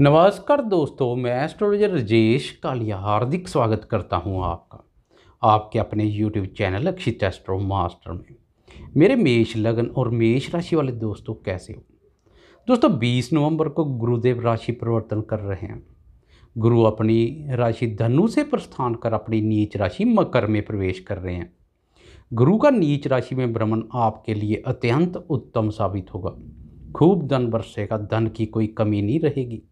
नमस्कार दोस्तों मैं एस्ट्रोलॉजर राजेश कालिया हार्दिक स्वागत करता हूं आपका आपके अपने YouTube channel Akshit astro master में मेरे मेष लगन और मेष राशि वाले दोस्तों कैसे हो दोस्तों 20 नवंबर को गुरुदेव राशि परिवर्तन कर रहे हैं गुरु अपनी राशि धनु से प्रस्थान कर अपनी नीच राशि मकर में प्रवेश कर रहे हैं गुरु का नीच राशि में भ्रमण आपके लिए अत्यंत उत्तम साबित होगा खूब धन बरसेगा धन की कोई कमी नहीं रहेगी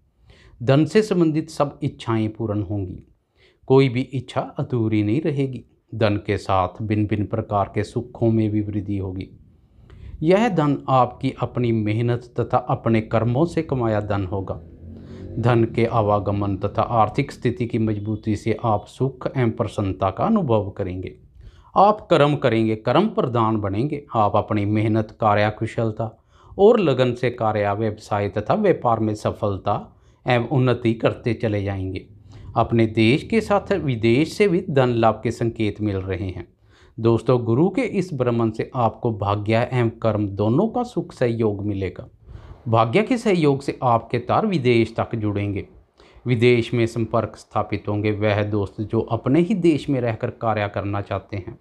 धन से संबंधित सब इच्छाएं पूर्ण होंगी कोई भी इच्छा अधूरी नहीं रहेगी धन के साथ भिन्न भिन्न प्रकार के सुखों में भी वृद्धि होगी यह धन आपकी अपनी मेहनत तथा अपने कर्मों से कमाया धन होगा धन के आवागमन तथा आर्थिक स्थिति की मजबूती से आप सुख एवं प्रसन्नता का अनुभव करेंगे आप कर्म करेंगे कर्म प्रदान बनेंगे आप अपनी मेहनत कुशलता और लगन से कार्य व्यवसाय तथा व्यापार में सफलता एवं उन्नति करते चले जाएंगे अपने देश के साथ विदेश से भी धन लाभ के संकेत मिल रहे हैं दोस्तों गुरु के इस भ्रमण से आपको भाग्य एवं कर्म दोनों का सुख सहयोग मिलेगा भाग्य के सहयोग से आपके तार विदेश तक जुड़ेंगे विदेश में संपर्क स्थापित होंगे वह दोस्त जो अपने ही देश में रहकर कार्य करना चाहते हैं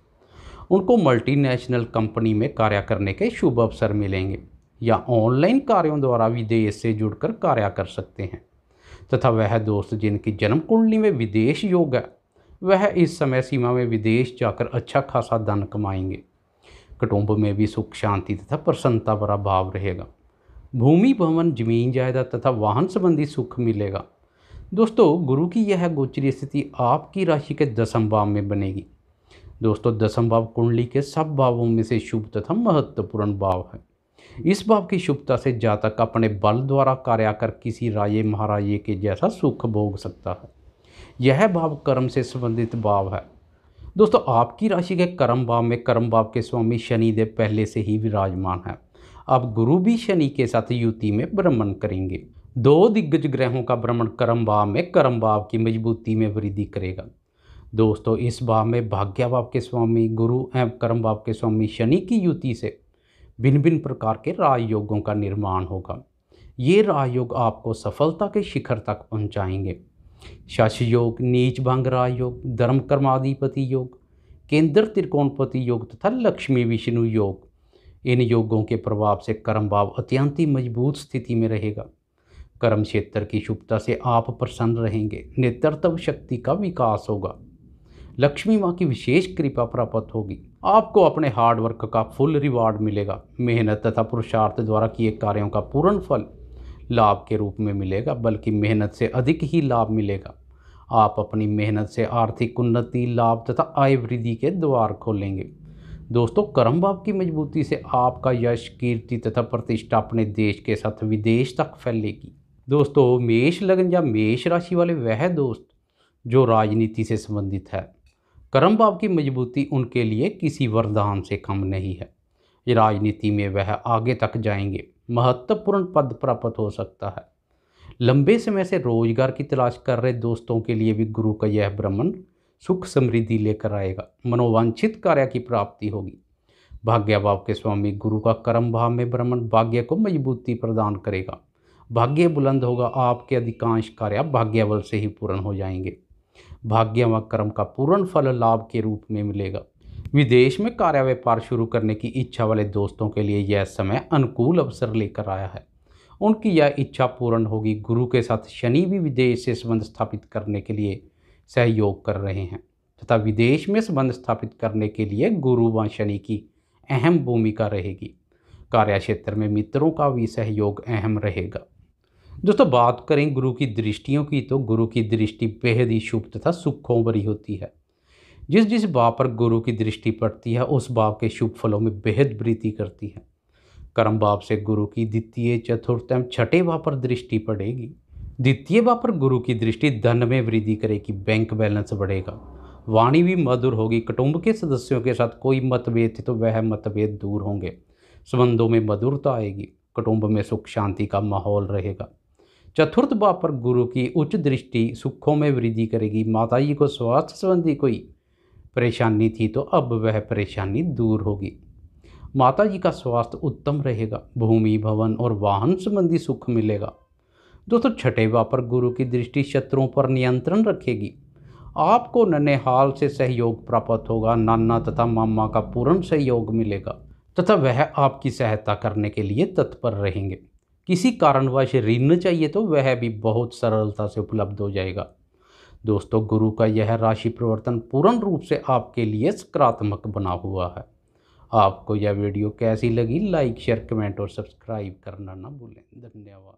उनको मल्टीनेशनल कंपनी में कार्य करने के शुभ अवसर मिलेंगे या ऑनलाइन कार्यों द्वारा विदेश से जुड़कर कार्य कर सकते हैं तथा वह दोस्त जिनकी जन्म कुंडली में विदेश योग है वह इस समय सीमा में विदेश जाकर अच्छा खासा धन कमाएंगे कुटुंब में भी सुख शांति तथा प्रसन्नता भरा भाव रहेगा भूमि भवन जमीन जायदाद तथा वाहन संबंधी सुख मिलेगा दोस्तों गुरु की यह गोचरी स्थिति आपकी राशि के दसम भाव में बनेगी दोस्तों दसम भाव कुंडली के सब भावों में से शुभ तथा महत्वपूर्ण भाव है इस भाव की शुभता से जातक अपने बल द्वारा कर किसी राजे महाराजे के जैसा सुख भोग सकता है यह भाव कर्म से संबंधित भाव है दोस्तों आपकी राशि के कर्म भाव में कर्म भाव के स्वामी शनिदेव पहले से ही विराजमान है अब गुरु भी शनि के साथ युति में भ्रमण करेंगे दो दिग्गज ग्रहों का भ्रमण कर्म भाव में कर्म भाव की मजबूती में वृद्धि करेगा दोस्तों इस भाव में भाग्य भाव के स्वामी गुरु एवं कर्म भाव के स्वामी शनि की युति से भिन्न भिन्न प्रकार के राजयोगों का निर्माण होगा ये राजयोग आपको सफलता के शिखर तक पहुँचाएंगे शश योग नीच भंग राजयोग धर्म कर्माधिपति योग केंद्र त्रिकोणपति योग तथा लक्ष्मी विष्णु योग इन योगों के प्रभाव से कर्म भाव अत्यंत ही मजबूत स्थिति में रहेगा कर्म क्षेत्र की शुभता से आप प्रसन्न रहेंगे नेतृत्व शक्ति का विकास होगा लक्ष्मी माँ की विशेष कृपा प्राप्त होगी आपको अपने हार्ड वर्क का फुल रिवार्ड मिलेगा मेहनत तथा पुरुषार्थ द्वारा किए कार्यों का पूर्ण फल लाभ के रूप में मिलेगा बल्कि मेहनत से अधिक ही लाभ मिलेगा आप अपनी मेहनत से आर्थिक उन्नति लाभ तथा आय वृद्धि के द्वार खोलेंगे दोस्तों कर्म भाव की मजबूती से आपका यश कीर्ति तथा प्रतिष्ठा अपने देश के साथ विदेश तक फैलेगी दोस्तों मेष लगन या मेष राशि वाले वह दोस्त जो राजनीति से संबंधित है कर्म भाव की मजबूती उनके लिए किसी वरदान से कम नहीं है राजनीति में वह आगे तक जाएंगे महत्वपूर्ण पद प्राप्त हो सकता है लंबे समय से रोजगार की तलाश कर रहे दोस्तों के लिए भी गुरु का यह भ्रमण सुख समृद्धि लेकर आएगा मनोवांछित कार्य की प्राप्ति होगी भाग्य भाव के स्वामी गुरु का कर्म भाव में भ्रमण भाग्य को मजबूती प्रदान करेगा भाग्य बुलंद होगा आपके अधिकांश कार्य भाग्य बल से ही पूर्ण हो जाएंगे भाग्य व कर्म का पूर्ण फल लाभ के रूप में मिलेगा विदेश में कार्य व्यापार शुरू करने की इच्छा वाले दोस्तों के लिए यह समय अनुकूल अवसर लेकर आया है उनकी यह इच्छा पूर्ण होगी गुरु के साथ शनि भी विदेश से संबंध स्थापित करने के लिए सहयोग कर रहे हैं तथा विदेश में संबंध स्थापित करने के लिए गुरु व शनि की अहम भूमिका रहेगी कार्य क्षेत्र में मित्रों का भी सहयोग अहम रहेगा दोस्तों बात करें गुरु की दृष्टियों की तो गुरु की दृष्टि बेहद ही शुभ तथा सुखों भरी होती है जिस जिस बाप पर गुरु की दृष्टि पड़ती है उस बाप के शुभ फलों में बेहद वृद्धि करती है कर्म बाप से गुरु की द्वितीय चतुर्थ एवं छठे बाप पर दृष्टि पड़ेगी द्वितीय बाप पर गुरु की दृष्टि धन में वृद्धि करेगी बैंक बैलेंस बढ़ेगा वाणी भी मधुर होगी कुटुंब के सदस्यों के साथ कोई मतभेद थे तो वह मतभेद दूर होंगे संबंधों में मधुरता आएगी कुटुंब में सुख शांति का माहौल रहेगा चतुर्थ भाव पर गुरु की उच्च दृष्टि सुखों में वृद्धि करेगी माता जी को स्वास्थ्य संबंधी कोई परेशानी थी तो अब वह परेशानी दूर होगी माता जी का स्वास्थ्य उत्तम रहेगा भूमि भवन और वाहन संबंधी सुख मिलेगा दोस्तों छठे भाव पर गुरु की दृष्टि शत्रुओं पर नियंत्रण रखेगी आपको नन्हे हाल से सहयोग प्राप्त होगा नाना तथा मामा का पूर्ण सहयोग मिलेगा तथा वह आपकी सहायता करने के लिए तत्पर रहेंगे किसी कारणवश ऋण चाहिए तो वह भी बहुत सरलता से उपलब्ध हो जाएगा दोस्तों गुरु का यह राशि परिवर्तन पूर्ण रूप से आपके लिए सकारात्मक बना हुआ है आपको यह वीडियो कैसी लगी लाइक शेयर कमेंट और सब्सक्राइब करना ना भूलें धन्यवाद